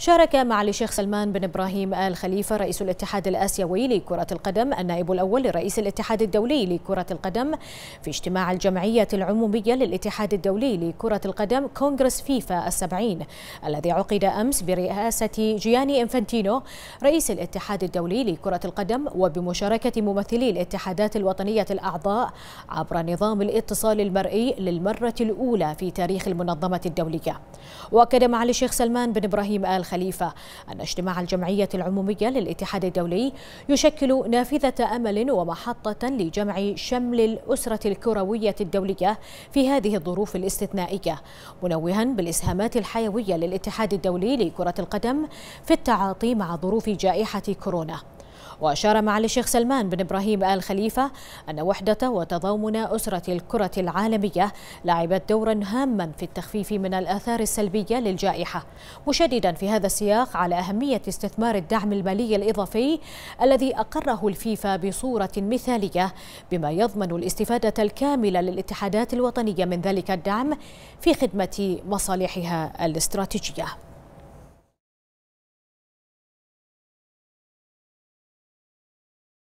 شارك معالي الشيخ سلمان بن إبراهيم آل خليفة رئيس الاتحاد الآسيوي لكرة القدم النائب الأول لرئيس الاتحاد الدولي لكرة القدم في اجتماع الجمعية العمومية للاتحاد الدولي لكرة القدم كونغرس فيفا السبعين الذي عقد أمس برئاسة جياني إنفانتينو رئيس الاتحاد الدولي لكرة القدم وبمشاركة ممثلي الاتحادات الوطنية الأعضاء عبر نظام الاتصال المرئي للمرة الأولى في تاريخ المنظمة الدولية وأكد معالي الشيخ سلمان بن إبراهيم آل خليفة أن اجتماع الجمعية العمومية للاتحاد الدولي يشكل نافذة أمل ومحطة لجمع شمل الأسرة الكروية الدولية في هذه الظروف الاستثنائية منوها بالإسهامات الحيوية للاتحاد الدولي لكرة القدم في التعاطي مع ظروف جائحة كورونا وأشار معالي الشيخ سلمان بن إبراهيم آل خليفة أن وحدة وتضامن أسرة الكرة العالمية لعبت دورا هاما في التخفيف من الآثار السلبية للجائحة مشددا في هذا السياق على أهمية استثمار الدعم المالي الإضافي الذي أقره الفيفا بصورة مثالية بما يضمن الاستفادة الكاملة للاتحادات الوطنية من ذلك الدعم في خدمة مصالحها الاستراتيجية